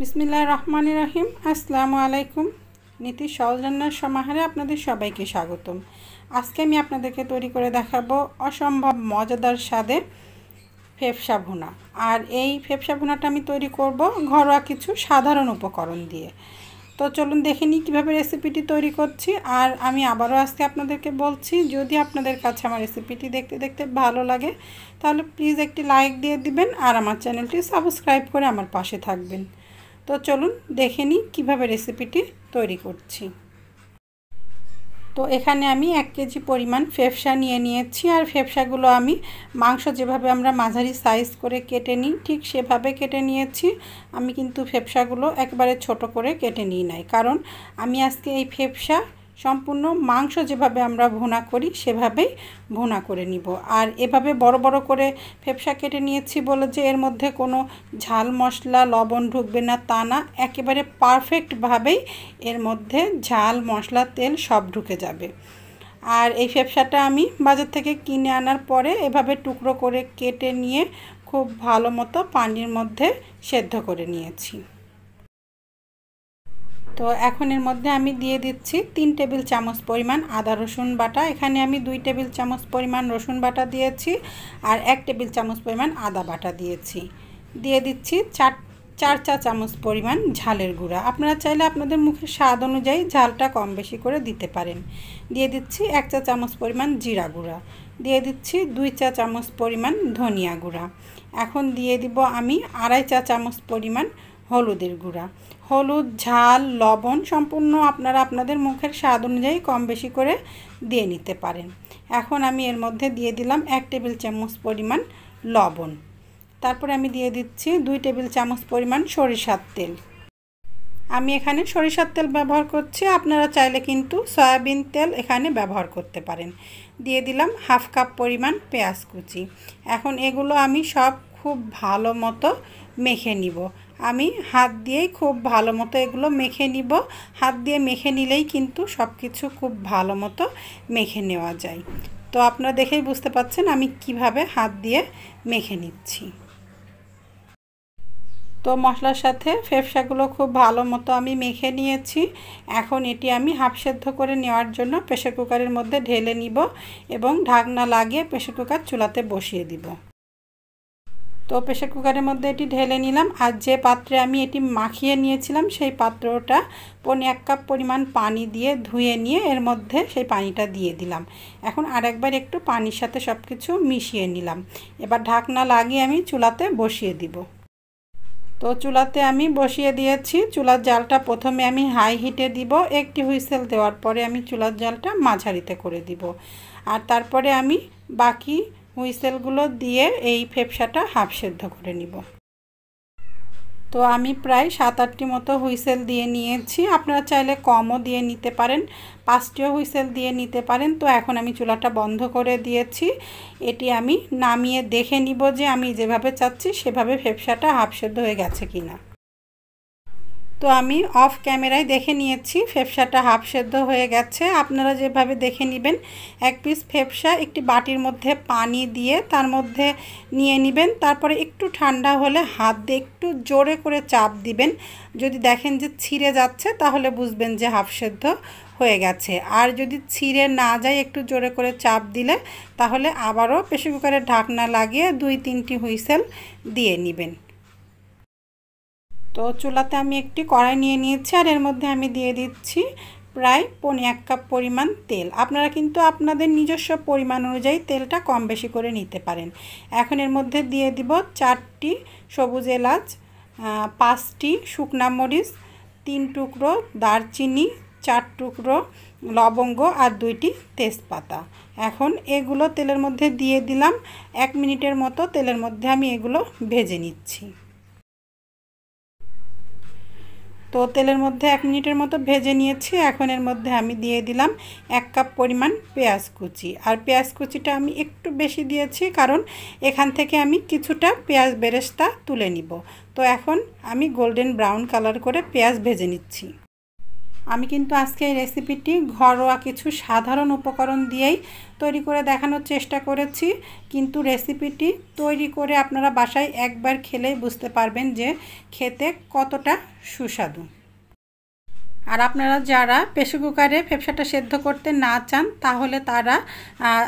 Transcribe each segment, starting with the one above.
বিসমিল্লা রহমান রাহিম আসসালামু আলাইকুম নীতি সহজ রান্নার সমাহারে আপনাদের সবাইকে স্বাগতম আজকে আমি আপনাদেরকে তৈরি করে দেখাবো অসম্ভব মজাদার স্বাদে ফেফসা ভুনা আর এই ফেফসা ভুনাটা আমি তৈরি করব ঘরোয়া কিছু সাধারণ উপকরণ দিয়ে তো চলুন দেখে নিই কীভাবে রেসিপিটি তৈরি করছি আর আমি আবারও আজকে আপনাদেরকে বলছি যদি আপনাদের কাছে আমার রেসিপিটি দেখতে দেখতে ভালো লাগে তাহলে প্লিজ একটি লাইক দিয়ে দিবেন আর আমার চ্যানেলটি সাবস্ক্রাইব করে আমার পাশে থাকবেন তো চলুন দেখে নিই কীভাবে রেসিপিটি তৈরি করছি তো এখানে আমি এক কেজি পরিমাণ ফেফসা নিয়ে নিয়েছি আর ফেফসাগুলো আমি মাংস যেভাবে আমরা মাঝারি সাইজ করে কেটে নিই ঠিক সেভাবে কেটে নিয়েছি আমি কিন্তু ফেফসাগুলো একবারে ছোট করে কেটে নিই নাই কারণ আমি আজকে এই ফেফসা সম্পূর্ণ মাংস যেভাবে আমরা ভোনা করি সেভাবেই ভোনা করে নিব আর এভাবে বড় বড় করে ফেপসা কেটে নিয়েছি বলে যে এর মধ্যে কোনো ঝাল মশলা লবণ ঢুকবে না তা না একেবারে পারফেক্টভাবেই এর মধ্যে ঝাল মশলা তেল সব ঢুকে যাবে আর এই ফেপসাটা আমি বাজার থেকে কিনে আনার পরে এভাবে টুকরো করে কেটে নিয়ে খুব ভালো মতো পানির মধ্যে সেদ্ধ করে নিয়েছি তো এখন এর মধ্যে আমি দিয়ে দিচ্ছি তিন টেবিল চামচ পরিমাণ আদা রসুন বাটা এখানে আমি দুই টেবিল চামচ পরিমাণ রসুন বাটা দিয়েছি আর এক টেবিল চামচ পরিমাণ আদা বাটা দিয়েছি দিয়ে দিচ্ছি চার চার চা চামচ পরিমাণ ঝালের গুঁড়া আপনারা চাইলে আপনাদের মুখের স্বাদ অনুযায়ী ঝালটা কম বেশি করে দিতে পারেন দিয়ে দিচ্ছি এক চা চামচ পরিমাণ জিরা গুঁড়া দিয়ে দিচ্ছি দুই চা চামচ পরিমাণ ধনিয়া গুঁড়া এখন দিয়ে দিব আমি আড়াই চা চামচ পরিমাণ হলুদের গুঁড়া হলুদ ঝাল লবণ সম্পূর্ণ আপনারা আপনাদের মুখের স্বাদ অনুযায়ী কম বেশি করে দিয়ে নিতে পারেন এখন আমি এর মধ্যে দিয়ে দিলাম এক টেবিল চামচ পরিমাণ লবণ তারপরে আমি দিয়ে দিচ্ছি দুই টেবিল চামচ পরিমাণ সরিষার তেল আমি এখানে সরিষার তেল ব্যবহার করছি আপনারা চাইলে কিন্তু সয়াবিন তেল এখানে ব্যবহার করতে পারেন দিয়ে দিলাম হাফ কাপ পরিমাণ পেঁয়াজ কুচি এখন এগুলো আমি সব খুব ভালো মতো মেখে নিব আমি হাত দিয়েই খুব ভালো মতো এগুলো মেখে নিব হাত দিয়ে মেখে নিলেই কিন্তু সব কিছু খুব ভালো মতো মেখে নেওয়া যায় তো আপনারা দেখেই বুঝতে পাচ্ছেন আমি কিভাবে হাত দিয়ে মেখে নিচ্ছি তো মশলার সাথে ফেফসাগুলো খুব ভালো মতো আমি মেখে নিয়েছি এখন এটি আমি হাফ সেদ্ধ করে নেওয়ার জন্য প্রেশার কুকারের মধ্যে ঢেলে নিব এবং ঢাকনা লাগিয়ে প্রেশার কুকার চুলাতে বসিয়ে দিব তো প্রেশার কুকারের মধ্যে এটি ঢেলে নিলাম আর যে পাত্রে আমি এটি মাখিয়ে নিয়েছিলাম সেই পাত্রটা পনে এক কাপ পরিমাণ পানি দিয়ে ধুয়ে নিয়ে এর মধ্যে সেই পানিটা দিয়ে দিলাম এখন আরেকবার একটু পানির সাথে সব কিছু মিশিয়ে নিলাম এবার ঢাকনা লাগিয়ে আমি চুলাতে বসিয়ে দিব তো চুলাতে আমি বসিয়ে দিয়েছি চুলার জালটা প্রথমে আমি হাই হিটে দিব একটি হুইসেল দেওয়ার পরে আমি চুলার জালটা মাঝারিতে করে দিব আর তারপরে আমি বাকি হুইসেলগুলো দিয়ে এই ফেপসাটা হাফ সেদ্ধ করে নিব তো আমি প্রায় সাত আটটি মতো হুইসেল দিয়ে নিয়েছি আপনারা চাইলে কমও দিয়ে নিতে পারেন পাঁচটিও হুইসেল দিয়ে নিতে পারেন তো এখন আমি চুলাটা বন্ধ করে দিয়েছি এটি আমি নামিয়ে দেখে নিব যে আমি যেভাবে চাচ্ছি সেভাবে ফেপসাটা হাফ সেদ্ধ হয়ে গেছে কিনা তো আমি অফ ক্যামেরায় দেখে নিয়েছি ফেফসাটা হাফ সেদ্ধ হয়ে গেছে আপনারা যেভাবে দেখে নেবেন এক পিস ফেফসা একটি বাটির মধ্যে পানি দিয়ে তার মধ্যে নিয়ে নেবেন তারপরে একটু ঠান্ডা হলে হাত দিয়ে একটু জোরে করে চাপ দিবেন যদি দেখেন যে ছিঁড়ে যাচ্ছে তাহলে বুঝবেন যে হাফ সেদ্ধ হয়ে গেছে আর যদি ছিঁড়ে না যায় একটু জোরে করে চাপ দিলে তাহলে আবারও প্রেশার কুকারের ঢাকনা লাগিয়ে দুই তিনটি হুইসেল দিয়ে নেবেন তো চুলাতে আমি একটি কড়াই নিয়ে নিয়েছি আর এর মধ্যে আমি দিয়ে দিচ্ছি প্রায় পনে এক কাপ পরিমাণ তেল আপনারা কিন্তু আপনাদের নিজস্ব পরিমাণ অনুযায়ী তেলটা কম বেশি করে নিতে পারেন এখন এর মধ্যে দিয়ে দিব চারটি সবুজ এলাচ পাঁচটি শুকনা মরিচ তিন টুকরো দারচিনি চার টুকরো লবঙ্গ আর দুইটি তেজপাতা এখন এগুলো তেলের মধ্যে দিয়ে দিলাম এক মিনিটের মতো তেলের মধ্যে আমি এগুলো ভেজে নিচ্ছি তো তেলের মধ্যে এক মিনিটের মতো ভেজে নিয়েছি এখন এর মধ্যে আমি দিয়ে দিলাম এক কাপ পরিমাণ পেঁয়াজ কুচি আর পেঁয়াজ কুচিটা আমি একটু বেশি দিয়েছি কারণ এখান থেকে আমি কিছুটা পেঁয়াজ বেরেস্তা তুলে নিব তো এখন আমি গোল্ডেন ব্রাউন কালার করে পেঁয়াজ ভেজে নিচ্ছি আমি কিন্তু আজকে এই রেসিপিটি ঘরোয়া কিছু সাধারণ উপকরণ দিয়েই তৈরি করে দেখানোর চেষ্টা করেছি কিন্তু রেসিপিটি তৈরি করে আপনারা বাসায় একবার খেলেই বুঝতে পারবেন যে খেতে কতটা সুস্বাদু আর আপনারা যারা প্রেসার কুকারে ফেফসাটা সেদ্ধ করতে না চান তাহলে তারা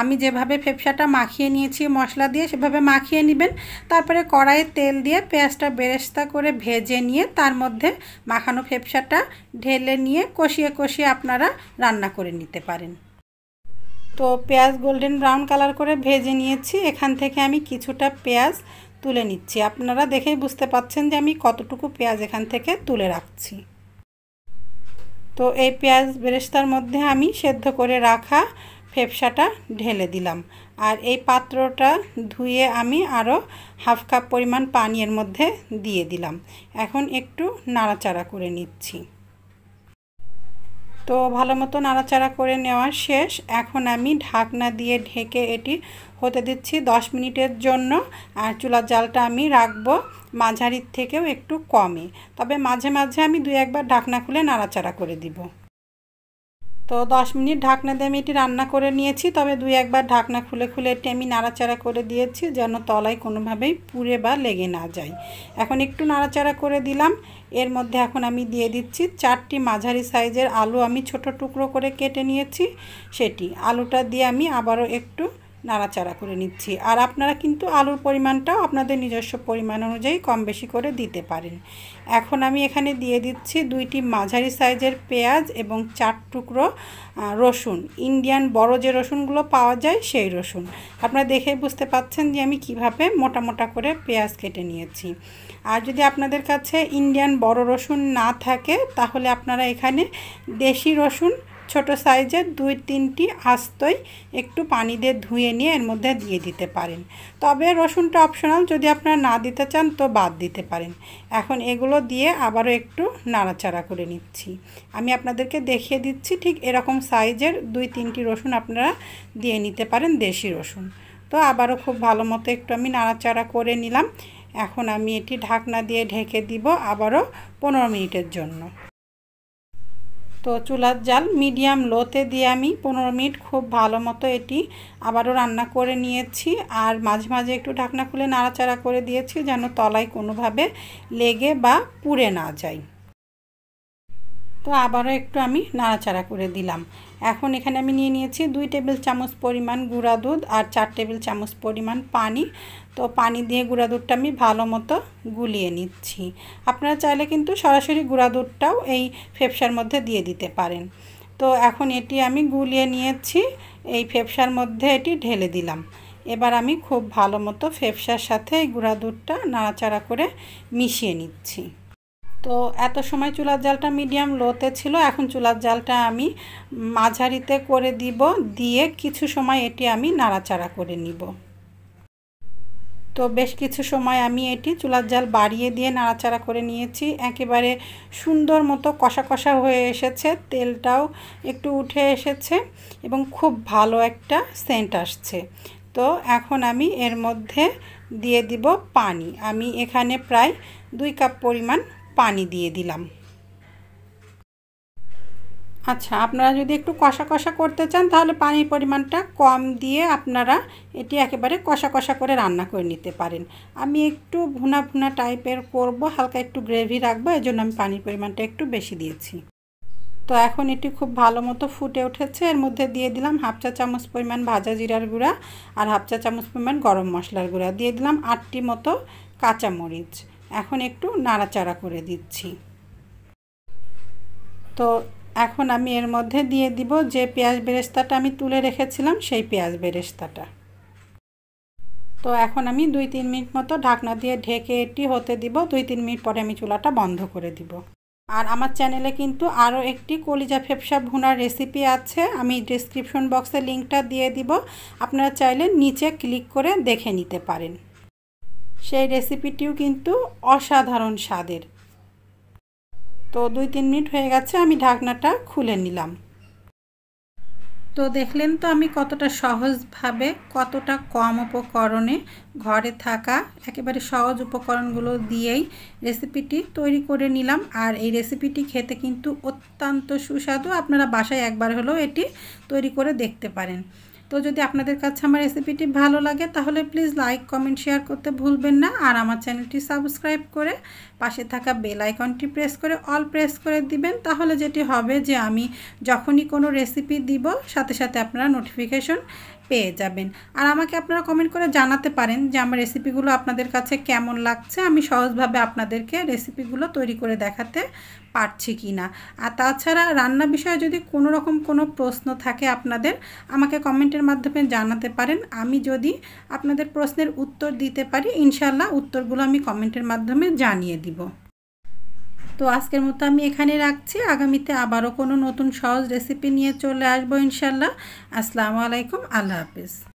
আমি যেভাবে ফেফসাটা মাখিয়ে নিয়েছি মশলা দিয়ে সেভাবে মাখিয়ে নেবেন তারপরে কড়াইয়ে তেল দিয়ে পেঁয়াজটা বেরেস্তা করে ভেজে নিয়ে তার মধ্যে মাখানো ফেফসাটা ঢেলে নিয়ে কষিয়ে কষিয়ে আপনারা রান্না করে নিতে পারেন তো পেঁয়াজ গোল্ডেন ব্রাউন কালার করে ভেজে নিয়েছি এখান থেকে আমি কিছুটা পেঁয়াজ তুলে নিচ্ছি আপনারা দেখেই বুঝতে পাচ্ছেন যে আমি কতটুকু পেঁয়াজ এখান থেকে তুলে রাখছি তো এই পেঁয়াজ বেরেস্তার মধ্যে আমি সেদ্ধ করে রাখা ফেপসাটা ঢেলে দিলাম আর এই পাত্রটা ধুয়ে আমি আরও হাফ কাপ পরিমাণ পানির মধ্যে দিয়ে দিলাম এখন একটু নাড়াচাড়া করে নিচ্ছি তো ভালো মতো নাড়াচাড়া করে নেওয়া শেষ এখন আমি ঢাকনা দিয়ে ঢেকে এটি হতে দিচ্ছি 10 মিনিটের জন্য আর চুলার জালটা আমি রাখবো মাঝারির থেকেও একটু কমে তবে মাঝে মাঝে আমি দু একবার ঢাকনা খুলে নাড়াচাড়া করে দিব তো দশ মিনিট ঢাকনা দিয়ে আমি এটি রান্না করে নিয়েছি তবে দুই একবার ঢাকনা খুলে খুলে এটি আমি নাড়াচাড়া করে দিয়েছি যেন তলায় কোনোভাবেই পুড়ে বা লেগে না যায় এখন একটু নাড়াচাড়া করে দিলাম এর মধ্যে এখন আমি দিয়ে দিচ্ছি চারটি মাঝারি সাইজের আলু আমি ছোট টুকরো করে কেটে নিয়েছি সেটি আলুটা দিয়ে আমি আবারও একটু নাড়াচাড়া করে নিচ্ছি আর আপনারা কিন্তু আলুর পরিমাণটাও আপনাদের নিজস্ব পরিমাণ অনুযায়ী কম বেশি করে দিতে পারেন এখন আমি এখানে দিয়ে দিচ্ছি দুইটি মাঝারি সাইজের পেঁয়াজ এবং চার টুকরো রসুন ইন্ডিয়ান বড় যে রসুনগুলো পাওয়া যায় সেই রসুন আপনারা দেখে বুঝতে পাচ্ছেন যে আমি কিভাবে মোটা মোটা করে পেঁয়াজ কেটে নিয়েছি আর যদি আপনাদের কাছে ইন্ডিয়ান বড় রসুন না থাকে তাহলে আপনারা এখানে দেশি রসুন ছোট সাইজের দুই তিনটি আস্তই একটু পানি দিয়ে ধুয়ে নিয়ে এর মধ্যে দিয়ে দিতে পারেন তবে রসুনটা অপশনাল যদি আপনারা না দিতে চান তো বাদ দিতে পারেন এখন এগুলো দিয়ে আবারও একটু নাড়াচাড়া করে নিচ্ছি আমি আপনাদেরকে দেখিয়ে দিচ্ছি ঠিক এরকম সাইজের দুই তিনটি রসুন আপনারা দিয়ে নিতে পারেন দেশি রসুন তো আবারও খুব ভালো মতো একটু আমি নাড়াচাড়া করে নিলাম এখন আমি এটি ঢাকনা দিয়ে ঢেকে দিব আবারও পনেরো মিনিটের জন্য তো চুলার জাল মিডিয়াম লোতে দিয়ে আমি পনেরো মিনিট খুব ভালো মতো এটি আবারও রান্না করে নিয়েছি আর মাঝে মাঝে একটু ঢাকনা খুলে নাড়াচাড়া করে দিয়েছি যেন তলায় কোনোভাবে লেগে বা পুড়ে না যায় তো আবারও একটু আমি নাড়াচাড়া করে দিলাম এখন এখানে আমি নিয়ে নিয়েছি দুই টেবিল চামচ পরিমাণ গুঁড়া দুধ আর চার টেবিল চামচ পরিমাণ পানি তো পানি দিয়ে গুঁড়া দুধটা আমি ভালো মতো গুলিয়ে নিচ্ছি আপনারা চাইলে কিন্তু সরাসরি গুঁড়া দুধটাও এই ফেফসার মধ্যে দিয়ে দিতে পারেন তো এখন এটি আমি গুলিয়ে নিয়েছি এই ফেফসার মধ্যে এটি ঢেলে দিলাম এবার আমি খুব ভালো মতো ফেফসার সাথে এই গুঁড়া দুধটা নাড়াচাড়া করে মিশিয়ে নিচ্ছি তো এত সময় চুলার জালটা মিডিয়াম লোতে ছিল এখন চুলার জালটা আমি মাঝারিতে করে দিব দিয়ে কিছু সময় এটি আমি নাড়াচাড়া করে নিব তো বেশ কিছু সময় আমি এটি চুলার জাল বাড়িয়ে দিয়ে নাড়াচাড়া করে নিয়েছি একেবারে সুন্দর মতো কষা কষা হয়ে এসেছে তেলটাও একটু উঠে এসেছে এবং খুব ভালো একটা সেন্ট আসছে তো এখন আমি এর মধ্যে দিয়ে দিব পানি আমি এখানে প্রায় দুই কাপ পরিমাণ পানি দিয়ে দিলাম আচ্ছা আপনারা যদি একটু কষা কষা করতে চান তাহলে পানির পরিমাণটা কম দিয়ে আপনারা এটি একেবারে কষা কষা করে রান্না করে নিতে পারেন আমি একটু ভুনা ভুনা টাইপের করব হালকা একটু গ্রেভি রাখবো জন্য আমি পানির পরিমাণটা একটু বেশি দিয়েছি তো এখন এটি খুব ভালো মতো ফুটে উঠেছে এর মধ্যে দিয়ে দিলাম হাফ চা চামচ পরিমাণ ভাজা জিরার গুঁড়া আর হাফ চা চামচ পরিমাণ গরম মশলার গুঁড়া দিয়ে দিলাম আটটি মতো কাঁচামরিচ এখন একটু নাড়াচাড়া করে দিচ্ছি তো এখন আমি এর মধ্যে দিয়ে দিব যে পেঁয়াজ বেরেস্তাটা আমি তুলে রেখেছিলাম সেই পেঁয়াজ বেরেস্তাটা তো এখন আমি দুই তিন মিনিট মতো ঢাকনা দিয়ে ঢেকে এটি হতে দিব দুই তিন মিনিট পরে আমি চুলাটা বন্ধ করে দিব আর আমার চ্যানেলে কিন্তু আরও একটি কলিজা ফেপসা ভুনার রেসিপি আছে আমি ডিসক্রিপশন বক্সে লিঙ্কটা দিয়ে দিব আপনারা চাইলে নিচে ক্লিক করে দেখে নিতে পারেন সেই রেসিপিটিও কিন্তু অসাধারণ স্বাদের তো দুই তিন মিনিট হয়ে গেছে আমি ঢাকনাটা খুলে নিলাম তো দেখলেন তো আমি কতটা সহজভাবে কতটা কম উপকরণে ঘরে থাকা একেবারে সহজ উপকরণগুলো দিয়েই রেসিপিটি তৈরি করে নিলাম আর এই রেসিপিটি খেতে কিন্তু অত্যন্ত সুস্বাদু আপনারা বাসায় একবার হলেও এটি তৈরি করে দেখতে পারেন তো যদি আপনাদের কাছে আমার রেসিপিটি ভালো লাগে তাহলে প্লিজ লাইক কমেন্ট শেয়ার করতে ভুলবেন না আর আমার চ্যানেলটি সাবস্ক্রাইব করে পাশে থাকা বেল আইকনটি প্রেস করে অল প্রেস করে দিবেন তাহলে যেটি হবে যে আমি যখনই কোনো রেসিপি দিব সাথে সাথে আপনারা নোটিফিকেশন পেয়ে যাবেন আর আমাকে আপনারা কমেন্ট করে জানাতে পারেন যে আমার রেসিপিগুলো আপনাদের কাছে কেমন লাগছে আমি সহজভাবে আপনাদেরকে রেসিপিগুলো তৈরি করে দেখাতে পারছি কি না আর তাছাড়া রান্না বিষয়ে যদি কোনো রকম কোনো প্রশ্ন থাকে আপনাদের আমাকে কমেন্টের মাধ্যমে জানাতে পারেন আমি যদি আপনাদের প্রশ্নের উত্তর দিতে পারি ইনশাল্লাহ উত্তরগুলো আমি কমেন্টের মাধ্যমে জানিয়ে দিব তো আজকের মতো আমি এখানে রাখছি আগামীতে আবারও কোনো নতুন সহজ রেসিপি নিয়ে চলে আসবো ইনশাল্লাহ আসসালামু আলাইকুম আল্লাহ হাফিজ